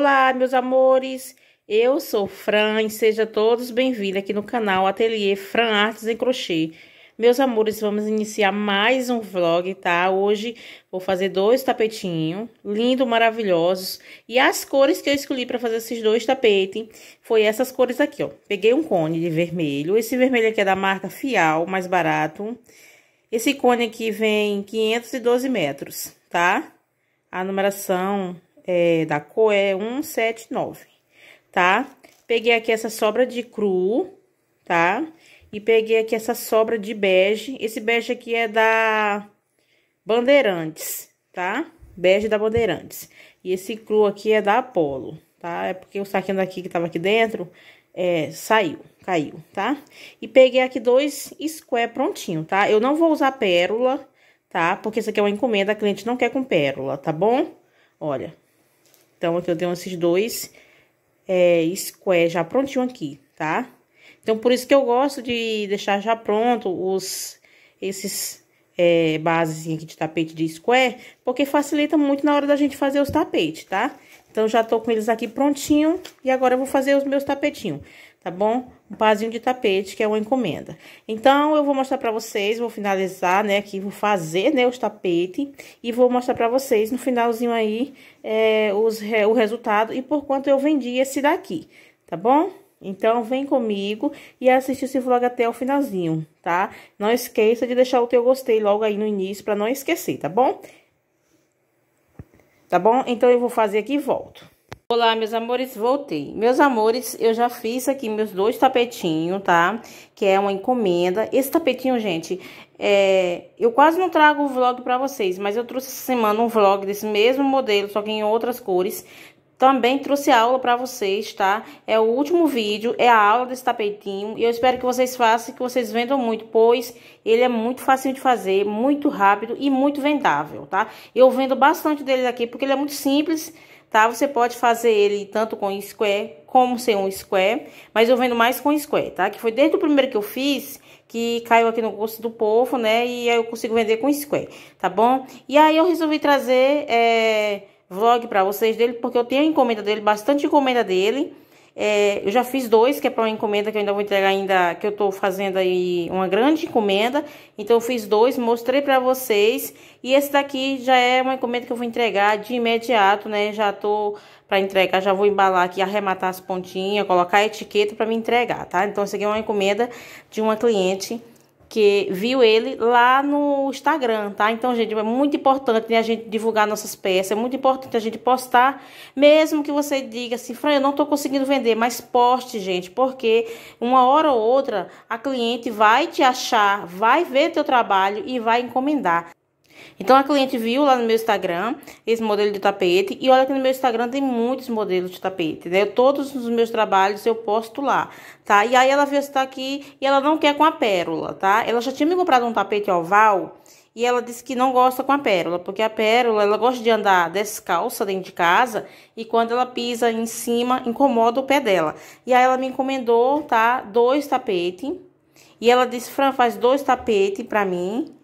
Olá, meus amores! Eu sou Fran e sejam todos bem-vindos aqui no canal Ateliê Fran Artes em Crochê. Meus amores, vamos iniciar mais um vlog, tá? Hoje vou fazer dois tapetinhos, lindos, maravilhosos. E as cores que eu escolhi para fazer esses dois tapetes foi essas cores aqui, ó. Peguei um cone de vermelho, esse vermelho aqui é da marca Fial, mais barato. Esse cone aqui vem 512 metros, tá? A numeração é, da cor é 179, tá? Peguei aqui essa sobra de cru, tá? E peguei aqui essa sobra de bege. Esse bege aqui é da Bandeirantes, tá? Bege da Bandeirantes. E esse cru aqui é da Apollo, tá? É porque o saquinho daqui que tava aqui dentro é, saiu, caiu, tá? E peguei aqui dois square prontinho, tá? Eu não vou usar pérola, tá? Porque isso aqui é uma encomenda, a cliente não quer com pérola, tá bom? Olha, então, aqui eu tenho esses dois é, square já prontinho aqui, tá? Então, por isso que eu gosto de deixar já pronto os, esses é, bases aqui de tapete de square, porque facilita muito na hora da gente fazer os tapetes, tá? Então, já tô com eles aqui prontinho e agora eu vou fazer os meus tapetinhos tá bom? Um parzinho de tapete, que é uma encomenda. Então, eu vou mostrar pra vocês, vou finalizar, né, aqui, vou fazer, né, os tapetes, e vou mostrar pra vocês no finalzinho aí é, os, o resultado e por quanto eu vendi esse daqui, tá bom? Então, vem comigo e assiste esse vlog até o finalzinho, tá? Não esqueça de deixar o teu gostei logo aí no início, pra não esquecer, tá bom? Tá bom? Então, eu vou fazer aqui e volto. Olá, meus amores, voltei. Meus amores, eu já fiz aqui meus dois tapetinhos, tá? Que é uma encomenda. Esse tapetinho, gente, é... eu quase não trago o vlog pra vocês, mas eu trouxe essa semana um vlog desse mesmo modelo, só que em outras cores. Também trouxe aula pra vocês, tá? É o último vídeo, é a aula desse tapetinho. E eu espero que vocês façam, que vocês vendam muito, pois ele é muito fácil de fazer, muito rápido e muito vendável, tá? Eu vendo bastante dele aqui, porque ele é muito simples tá? Você pode fazer ele tanto com square como sem um square, mas eu vendo mais com square, tá? Que foi desde o primeiro que eu fiz, que caiu aqui no curso do povo, né? E aí eu consigo vender com square, tá bom? E aí eu resolvi trazer é, vlog pra vocês dele, porque eu tenho encomenda dele, bastante encomenda dele, é, eu já fiz dois, que é para uma encomenda que eu ainda vou entregar ainda, que eu estou fazendo aí uma grande encomenda. Então eu fiz dois, mostrei para vocês. E esse daqui já é uma encomenda que eu vou entregar de imediato, né? Já tô para entregar, já vou embalar aqui, arrematar as pontinhas, colocar a etiqueta para me entregar, tá? Então esse aqui é uma encomenda de uma cliente que viu ele lá no Instagram, tá? Então, gente, é muito importante né, a gente divulgar nossas peças, é muito importante a gente postar, mesmo que você diga assim, Fran, eu não tô conseguindo vender, mas poste, gente, porque uma hora ou outra a cliente vai te achar, vai ver teu trabalho e vai encomendar. Então a cliente viu lá no meu Instagram esse modelo de tapete e olha que no meu Instagram tem muitos modelos de tapete, né? Todos os meus trabalhos eu posto lá, tá? E aí ela viu esse aqui e ela não quer com a pérola, tá? Ela já tinha me comprado um tapete oval e ela disse que não gosta com a pérola, porque a pérola ela gosta de andar descalça dentro de casa e quando ela pisa em cima incomoda o pé dela. E aí ela me encomendou, tá? Dois tapetes. E ela disse: "Fran, faz dois tapetes para mim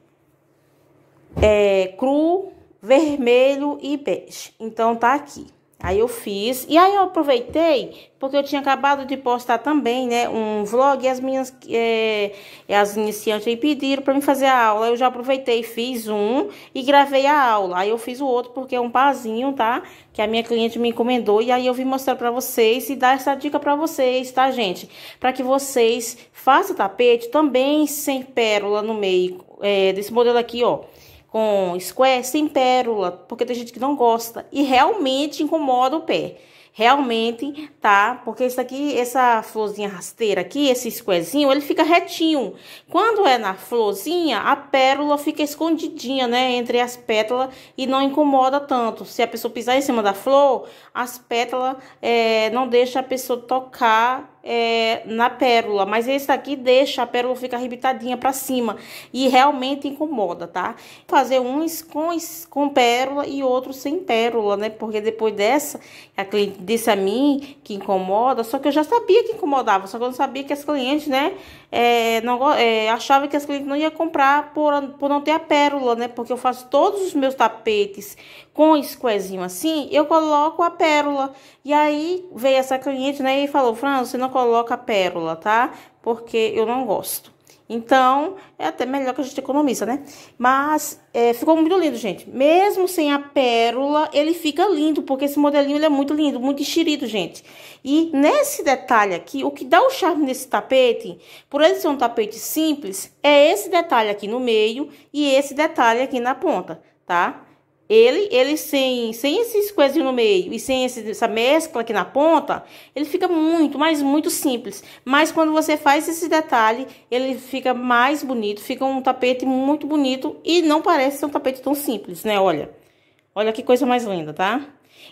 é, cru, vermelho e bege. Então, tá aqui. Aí eu fiz, e aí eu aproveitei, porque eu tinha acabado de postar também, né, um vlog, e as minhas, é, as iniciantes aí pediram para mim fazer a aula, eu já aproveitei, fiz um e gravei a aula, aí eu fiz o outro, porque é um pazinho, tá, que a minha cliente me encomendou, e aí eu vim mostrar para vocês e dar essa dica para vocês, tá, gente, para que vocês façam tapete também sem pérola no meio, é, desse modelo aqui, ó, com square, sem pérola, porque tem gente que não gosta e realmente incomoda o pé. Realmente, tá? Porque isso aqui, essa florzinha rasteira aqui, esse squarezinho, ele fica retinho. Quando é na florzinha, a pérola fica escondidinha, né? Entre as pétalas e não incomoda tanto. Se a pessoa pisar em cima da flor, as pétalas é, não deixa a pessoa tocar é, na pérola, mas esse daqui deixa a pérola ficar arrebitadinha para cima e realmente incomoda, tá? Fazer uns com, com pérola e outros sem pérola, né? Porque depois dessa, a cliente disse a mim que incomoda, só que eu já sabia que incomodava, só que eu não sabia que as clientes, né? É, não, é, achava que as clientes não iam comprar por, por não ter a pérola, né? Porque eu faço todos os meus tapetes com esquezinho assim, eu coloco a pérola. E aí veio essa cliente, né? E falou: Fran, você não coloca pérola, tá? Porque eu não gosto. Então, é até melhor que a gente economiza, né? Mas é, ficou muito lindo, gente. Mesmo sem a pérola, ele fica lindo, porque esse modelinho é muito lindo, muito enxerido, gente. E nesse detalhe aqui, o que dá o charme nesse tapete, por ele ser um tapete simples, é esse detalhe aqui no meio e esse detalhe aqui na ponta, tá? Ele, ele sem, sem esses coisas no meio e sem esse, essa mescla aqui na ponta, ele fica muito, mas muito simples. Mas quando você faz esse detalhe, ele fica mais bonito, fica um tapete muito bonito e não parece ser um tapete tão simples, né? Olha, olha que coisa mais linda, tá?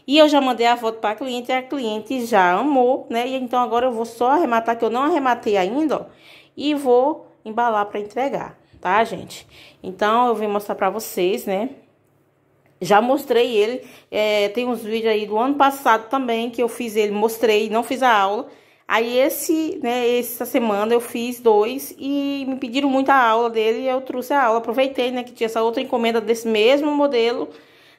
E eu já mandei a foto para a cliente, a cliente já amou, né? E então agora eu vou só arrematar, que eu não arrematei ainda, ó, e vou embalar para entregar, tá, gente? Então eu vim mostrar para vocês, né? Já mostrei ele, é, tem uns vídeos aí do ano passado também que eu fiz ele, mostrei, não fiz a aula. Aí esse, né, essa semana eu fiz dois e me pediram muito a aula dele e eu trouxe a aula. Aproveitei, né, que tinha essa outra encomenda desse mesmo modelo,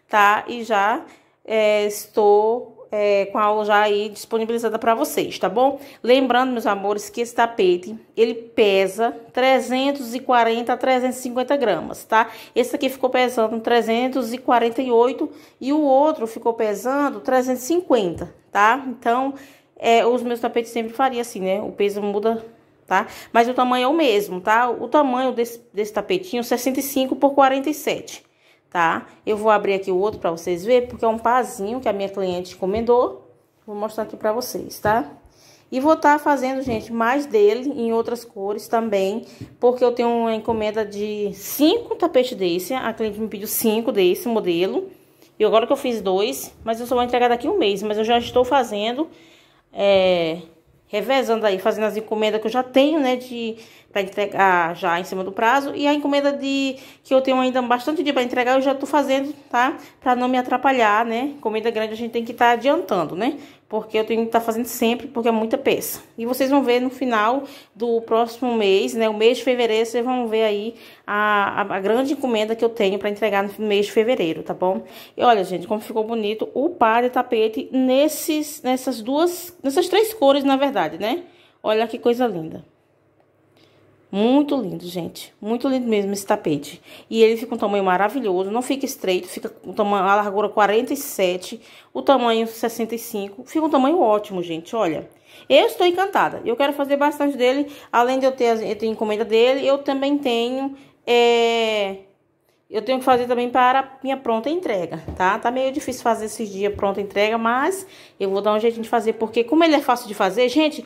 tá? E já é, estou é, aula já aí disponibilizada para vocês, tá bom? Lembrando, meus amores, que esse tapete, ele pesa 340 a 350 gramas, tá? Esse aqui ficou pesando 348 e o outro ficou pesando 350, tá? Então, é, os meus tapetes sempre faria assim, né? O peso muda tá? Mas o tamanho é o mesmo, tá? O tamanho desse, desse tapetinho, 65 por 47 tá? Eu vou abrir aqui o outro para vocês verem, porque é um pazinho que a minha cliente encomendou. Vou mostrar aqui para vocês, tá? E vou estar tá fazendo, gente, mais dele em outras cores também, porque eu tenho uma encomenda de cinco tapetes desse. A cliente me pediu cinco desse modelo. E agora que eu fiz dois, mas eu só vou entregar daqui um mês. Mas eu já estou fazendo é, revezando aí, fazendo as encomendas que eu já tenho, né, de para entregar já em cima do prazo e a encomenda de que eu tenho ainda bastante dia para entregar, eu já estou fazendo, tá? Para não me atrapalhar, né? Comida grande a gente tem que estar tá adiantando, né? porque eu tenho que estar tá fazendo sempre, porque é muita peça. E vocês vão ver no final do próximo mês, né, o mês de fevereiro, vocês vão ver aí a, a, a grande encomenda que eu tenho para entregar no mês de fevereiro, tá bom? E olha, gente, como ficou bonito o par de tapete nesses, nessas duas, nessas três cores, na verdade, né? Olha que coisa linda. Muito lindo, gente. Muito lindo mesmo esse tapete. E ele fica um tamanho maravilhoso, não fica estreito, fica com tamanho, a largura 47, o tamanho 65. Fica um tamanho ótimo, gente, olha. Eu estou encantada. Eu quero fazer bastante dele, além de eu ter, eu ter encomenda dele, eu também tenho... É... Eu tenho que fazer também para minha pronta entrega, tá? Tá meio difícil fazer esses dias pronta entrega, mas eu vou dar um jeitinho de fazer, porque como ele é fácil de fazer, gente,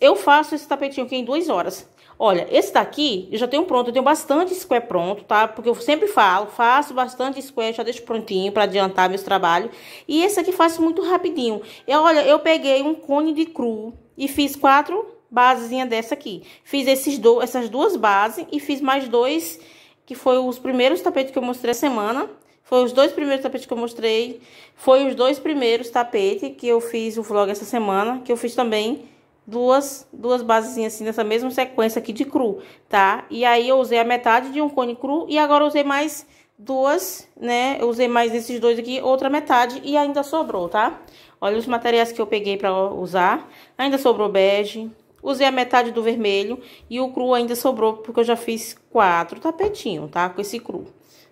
eu faço esse tapetinho aqui em duas horas. Olha, esse daqui eu já tenho pronto, eu tenho bastante square pronto, tá? Porque eu sempre falo, faço bastante square, já deixo prontinho para adiantar meus trabalhos. E esse aqui faço muito rapidinho. Eu, olha, eu peguei um cone de cru e fiz quatro basezinha dessa aqui. Fiz esses do, essas duas bases e fiz mais dois, que foi os primeiros tapetes que eu mostrei a semana. Foi os dois primeiros tapetes que eu mostrei. Foi os dois primeiros tapetes que eu fiz o vlog essa semana, que eu fiz também duas, duas basezinhas assim, nessa mesma sequência aqui de cru, tá? E aí eu usei a metade de um cone cru e agora usei mais duas, né? Eu usei mais desses dois aqui, outra metade e ainda sobrou, tá? Olha os materiais que eu peguei pra usar. Ainda sobrou bege, usei a metade do vermelho e o cru ainda sobrou porque eu já fiz quatro tapetinhos, tá? Com esse cru.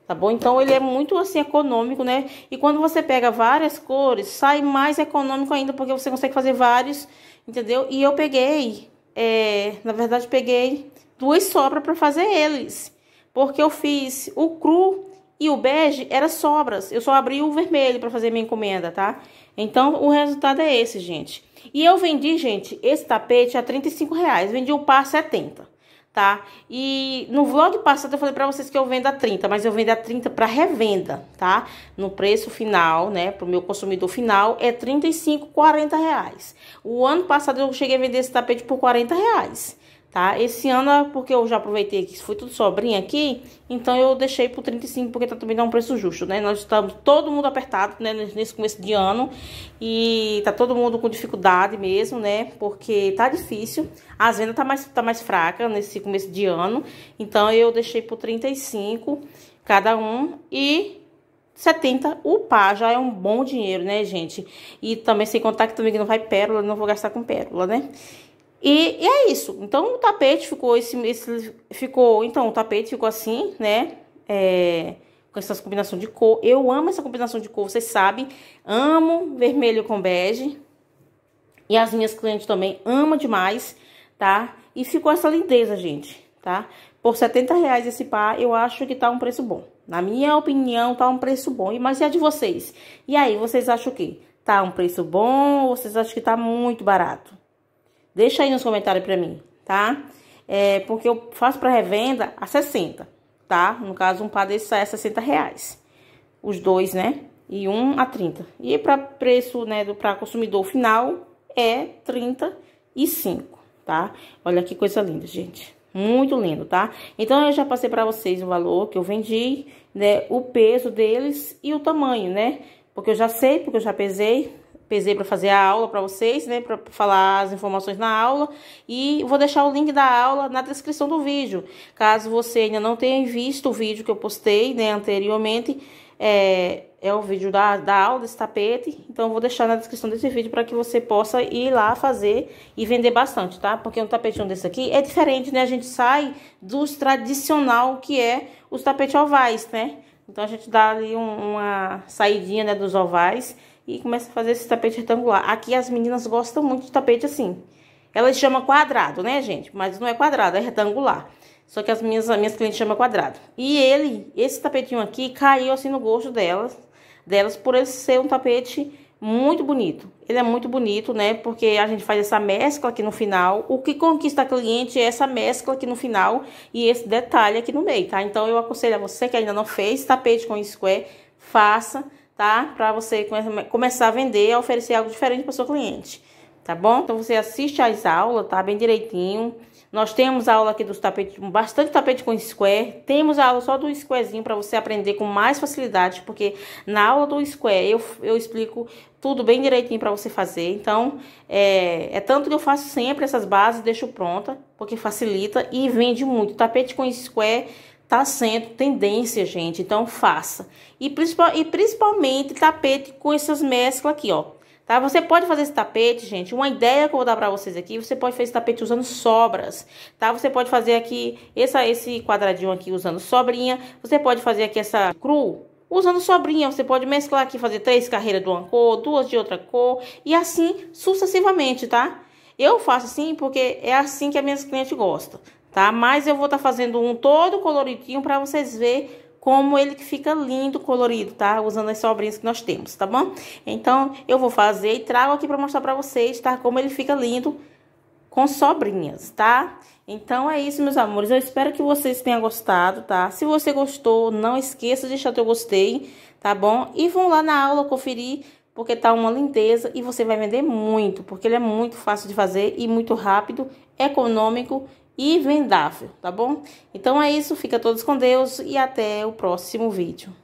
Tá bom? Então, ele é muito, assim, econômico, né? E quando você pega várias cores, sai mais econômico ainda, porque você consegue fazer vários entendeu? E eu peguei, é, na verdade, peguei duas sobras para fazer eles, porque eu fiz o cru e o bege eram sobras. Eu só abri o vermelho para fazer minha encomenda, tá? Então, o resultado é esse, gente. E eu vendi, gente, esse tapete a 35 reais. Vendi o um par 70 tá? E no vlog passado eu falei para vocês que eu vendo a 30, mas eu vendo a 30 para revenda, tá? No preço final, né, pro meu consumidor final é 35, 40 reais. O ano passado eu cheguei a vender esse tapete por 40 reais tá? Esse ano, é porque eu já aproveitei que foi tudo sobrinha aqui, então eu deixei por 35, porque tá também dá um preço justo, né? Nós estamos todo mundo apertado, né, nesse começo de ano, e tá todo mundo com dificuldade mesmo, né? Porque tá difícil, as vendas tá mais, tá mais fraca nesse começo de ano, então eu deixei por 35 cada um, e 70 o já é um bom dinheiro, né, gente? E também sem contar que também não vai pérola, não vou gastar com pérola, né? E, e, é isso. Então o tapete ficou esse, esse ficou, então o tapete ficou assim, né? É, com essas combinação de cor. Eu amo essa combinação de cor, vocês sabem. Amo vermelho com bege. E as minhas clientes também amam demais, tá? E ficou essa lindeza, gente, tá? Por 70 reais esse par, eu acho que tá um preço bom. Na minha opinião, tá um preço bom. Mas e a de vocês? E aí, vocês acham o quê? Tá um preço bom ou vocês acham que tá muito barato? Deixa aí nos comentários para mim, tá? É, porque eu faço para revenda a 60, tá? No caso, um par desse sai a 60 reais. Os dois, né? E um a 30. E para preço, né, do para consumidor final é 35, tá? Olha que coisa linda, gente. Muito lindo, tá? Então, eu já passei para vocês o valor que eu vendi, né? O peso deles e o tamanho, né? Porque eu já sei, porque eu já pesei, pesei para fazer a aula para vocês, né, para falar as informações na aula e vou deixar o link da aula na descrição do vídeo. Caso você ainda não tenha visto o vídeo que eu postei, né, anteriormente, é, é o vídeo da, da aula desse tapete, então vou deixar na descrição desse vídeo para que você possa ir lá fazer e vender bastante, tá? Porque um tapetinho desse aqui é diferente, né? A gente sai dos tradicional que é os tapetes ovais, né? Então a gente dá ali um, uma saidinha né, dos ovais e começa a fazer esse tapete retangular. Aqui as meninas gostam muito de tapete assim. Elas chamam quadrado, né, gente? Mas não é quadrado, é retangular. Só que as minhas, as minhas clientes chamam quadrado. E ele, esse tapetinho aqui, caiu assim no gosto delas, delas por ele ser um tapete muito bonito. Ele é muito bonito, né? Porque a gente faz essa mescla aqui no final. O que conquista a cliente é essa mescla aqui no final e esse detalhe aqui no meio, tá? Então, eu aconselho a você que ainda não fez tapete com square, faça tá? Para você começar a vender, e oferecer algo diferente para o seu cliente, tá bom? Então você assiste às aulas, tá? Bem direitinho. Nós temos aula aqui dos tapetes, bastante tapete com square. Temos a aula só do squarezinho para você aprender com mais facilidade, porque na aula do square eu, eu explico tudo bem direitinho para você fazer. Então, é, é tanto que eu faço sempre essas bases, deixo pronta, porque facilita e vende muito. Tapete com square tá sendo tendência, gente. Então, faça. E, principal, e principalmente tapete com essas mesclas aqui, ó. Tá? Você pode fazer esse tapete, gente. Uma ideia que eu vou dar pra vocês aqui, você pode fazer esse tapete usando sobras, tá? Você pode fazer aqui essa, esse quadradinho aqui usando sobrinha. Você pode fazer aqui essa cru, usando sobrinha. Você pode mesclar aqui, fazer três carreiras de uma cor, duas de outra cor e assim sucessivamente, tá? Eu faço assim porque é assim que as minhas clientes gostam, tá? Mas eu vou estar tá fazendo um todo coloridinho para vocês verem como ele fica lindo, colorido, tá? Usando as sobrinhas que nós temos, tá bom? Então, eu vou fazer e trago aqui para mostrar para vocês, tá? Como ele fica lindo com sobrinhas, tá? Então, é isso, meus amores. Eu espero que vocês tenham gostado, tá? Se você gostou, não esqueça de deixar teu gostei, tá bom? E vão lá na aula conferir porque tá uma lindeza e você vai vender muito, porque ele é muito fácil de fazer e muito rápido, econômico e vendável, tá bom? Então é isso, fica todos com Deus e até o próximo vídeo.